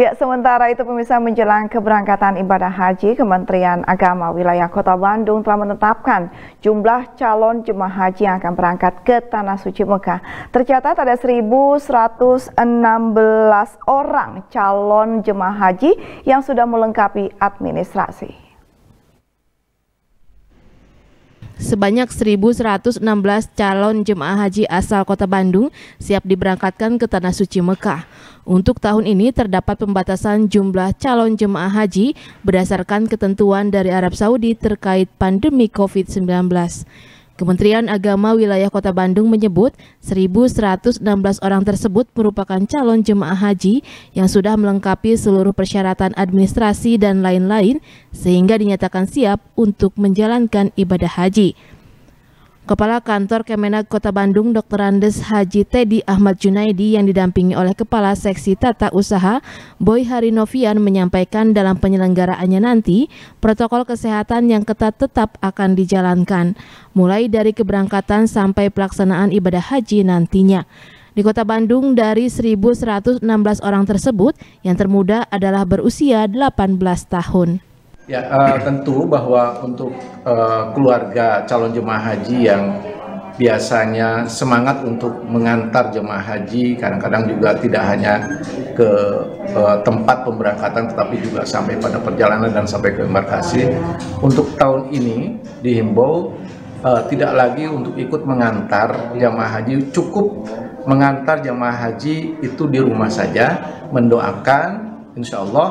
Ya, sementara itu pemirsa menjelang keberangkatan ibadah haji, Kementerian Agama wilayah Kota Bandung telah menetapkan jumlah calon jemaah haji yang akan berangkat ke Tanah Suci Mekah. Tercatat ada 1.116 orang calon jemaah haji yang sudah melengkapi administrasi. sebanyak 1.116 calon jemaah haji asal kota Bandung siap diberangkatkan ke Tanah Suci Mekah. Untuk tahun ini terdapat pembatasan jumlah calon jemaah haji berdasarkan ketentuan dari Arab Saudi terkait pandemi COVID-19. Kementerian Agama Wilayah Kota Bandung menyebut 1.116 orang tersebut merupakan calon jemaah haji yang sudah melengkapi seluruh persyaratan administrasi dan lain-lain sehingga dinyatakan siap untuk menjalankan ibadah haji. Kepala Kantor Kemenag Kota Bandung Dr. Andes Haji Teddy Ahmad Junaidi yang didampingi oleh Kepala Seksi Tata Usaha Boy Harinovian menyampaikan dalam penyelenggaraannya nanti protokol kesehatan yang ketat tetap akan dijalankan mulai dari keberangkatan sampai pelaksanaan ibadah haji nantinya. Di kota Bandung dari 1.116 orang tersebut yang termuda adalah berusia 18 tahun. Ya, uh, tentu bahwa untuk uh, keluarga calon jemaah haji yang biasanya semangat untuk mengantar jemaah haji, kadang-kadang juga tidak hanya ke uh, tempat pemberangkatan tetapi juga sampai pada perjalanan dan sampai ke embarkasi. Untuk tahun ini dihimbau uh, tidak lagi untuk ikut mengantar jemaah haji, cukup mengantar jemaah haji itu di rumah saja, mendoakan insya Allah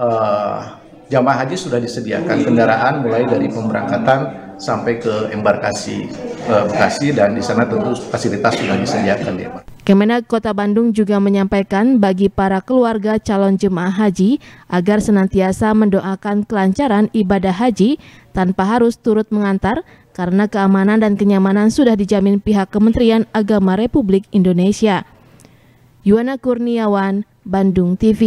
uh, jamaah haji sudah disediakan kendaraan mulai dari pemberangkatan sampai ke embarkasi eh, Bekasi dan di sana tentu fasilitas sudah disediakan ya Pak. Kota Bandung juga menyampaikan bagi para keluarga calon jemaah haji agar senantiasa mendoakan kelancaran ibadah haji tanpa harus turut mengantar karena keamanan dan kenyamanan sudah dijamin pihak Kementerian Agama Republik Indonesia. Yuana Kurniawan, Bandung TV